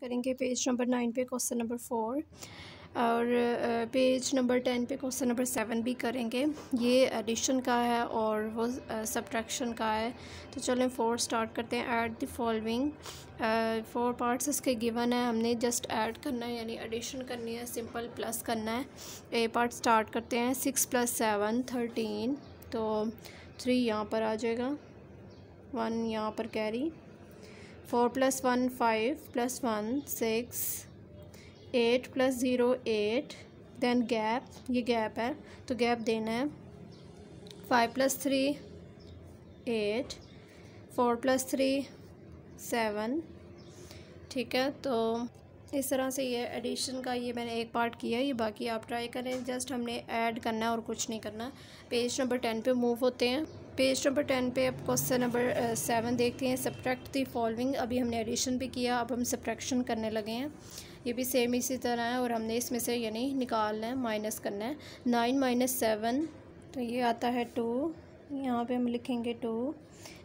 करेंगे page number nine पे question number four और पेज नंबर टेन पे क्वेश्चन नंबर सेवन भी करेंगे ये एडिशन का है और वो सब्ट्रैक्शन का है तो चलें फोर स्टार्ट करते हैं add the following four parts इसके गिवन है हमने जस्ट ऐड करना है यानी एडिशन करनी है सिंपल प्लस करना है ए पार्ट स्टार्ट करते हैं सिक्स प्लस सेवन थर्टीन तो थ्री यहाँ पर आ जाएगा वन यहाँ पर carry four plus one five plus one six eight plus zero eight then gap ये गैप है तो गैप देना है five plus three eight four plus three seven ठीक है तो इस तरह से ये एडिशन का ये मैंने एक पार्ट किया ये बाकी आप ट्राई करें जस्ट हमने ऐड करना है और कुछ नहीं करना पेज नंबर टेन पे मूव होते हैं पेज नंबर टेन पे अब क्वेश्चन नंबर सेवन देखते हैं सब्ट्रैक्ट दी फॉलोइंग अभी हमने एडिशन भी किया अब हम सब्ट्रैक्शन करने लगे हैं ये भी सेम इसी तरह है और हमने इसमें से यानी निकालना है माइनस करना है नाइन माइनस सेवन तो ये आता है टू यहाँ पे हम लिखेंगे टू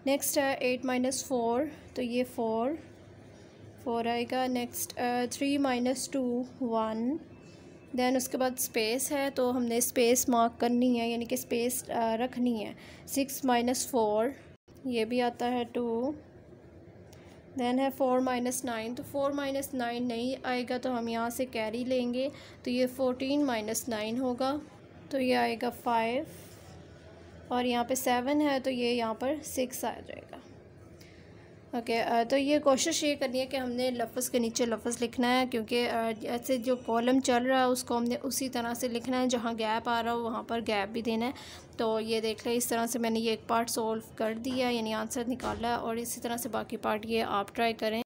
नेक्स्ट है एट माइनस फोर तो ये फ़ोर फोर आएगा next three minus two one then उसके बाद स्पेस है तो हमने स्पेस मार्क करनी है यानी कि स्पेस uh, रखनी है सिक्स माइनस फोर ये भी आता है टू देन है फोर माइनस नाइन तो फोर माइनस नाइन नहीं आएगा तो हम यहाँ से कैरी लेंगे तो ये फोर्टीन माइनस नाइन होगा तो ये आएगा फाइव और यहाँ पे सेवन है तो ये यहाँ पर सिक्स आ जाएगा ओके okay, uh, तो ये कोशिश ये करनी है कि हमने लफ्ज़ के नीचे लफ्ज़ लिखना है क्योंकि uh, ऐसे जो कॉलम चल रहा है उसको हमने उसी तरह से लिखना है जहाँ गैप आ रहा हो वहाँ पर गैप भी देना है तो ये देख लें इस तरह से मैंने ये एक पार्ट सॉल्व कर दिया यानी आंसर निकाला और इसी तरह से बाकी पार्ट ये आप ट्राई करें